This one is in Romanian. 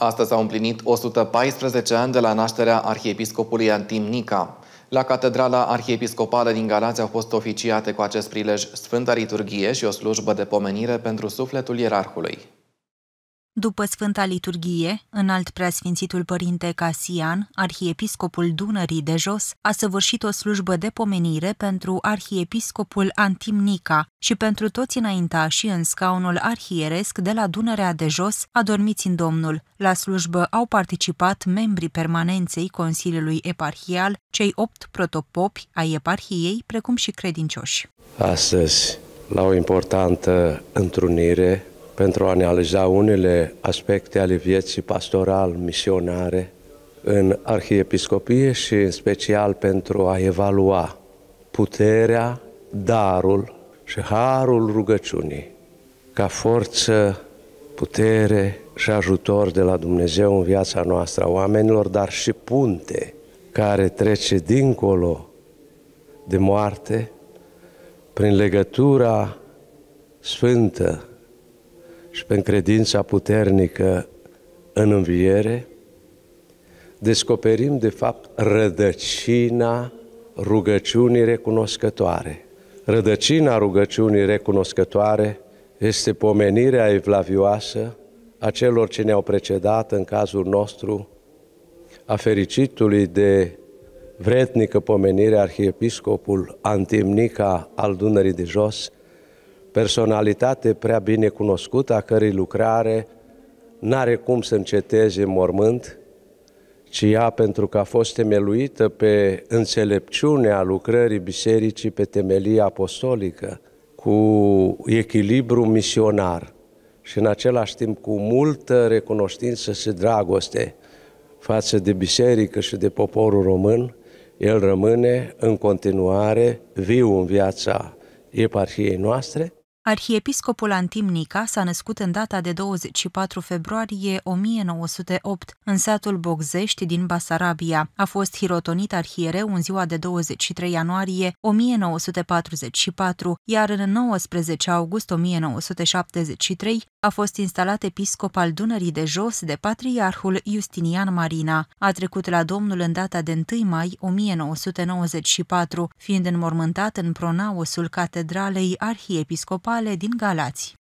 Astăzi s-au împlinit 114 ani de la nașterea arhiepiscopului Antim Nica. La Catedrala Arhiepiscopală din Galați au fost oficiate cu acest prilej Sfânta Liturghie și o slujbă de pomenire pentru sufletul ierarhului. După Sfânta Liturghie, în alt preasfințitul părinte Casian, arhiepiscopul Dunării de Jos, a săvârșit o slujbă de pomenire pentru arhiepiscopul Antimnica și pentru toți și în scaunul arhieresc de la Dunărea de Jos, adormiți în Domnul. La slujbă au participat membrii permanenței Consiliului Eparhial, cei opt protopopi ai eparhiei, precum și credincioși. Astăzi, la o importantă întrunire pentru a analiza unele aspecte ale vieții pastoral, misionare, în arhiepiscopie și în special pentru a evalua puterea, darul și harul rugăciunii ca forță, putere și ajutor de la Dumnezeu în viața noastră a oamenilor, dar și punte care trece dincolo de moarte prin legătura sfântă în credința puternică în înviere, descoperim de fapt rădăcina rugăciunii recunoscătoare. Rădăcina rugăciunii recunoscătoare este pomenirea evlavioasă a celor ce ne-au precedat în cazul nostru, a fericitului de vretnică pomenire arhiepiscopul Antimnica al Dunării de Jos, personalitate prea bine cunoscută, a cărei lucrare n-are cum să înceteze mormânt, ci ea, pentru că a fost temeluită pe înțelepciunea lucrării bisericii pe temelie apostolică, cu echilibru misionar și în același timp cu multă recunoștință și dragoste față de biserică și de poporul român, el rămâne în continuare viu în viața eparhiei noastre Arhiepiscopul Antim Nica s-a născut în data de 24 februarie 1908 în satul Bogzești din Basarabia. A fost hirotonit arhiereu în ziua de 23 ianuarie 1944, iar în 19 august 1973 a fost instalat episcop al Dunării de Jos de patriarhul Justinian Marina. A trecut la Domnul în data de 1 mai 1994, fiind înmormântat în pronaosul catedralei arhiepiscopale sale din Galați.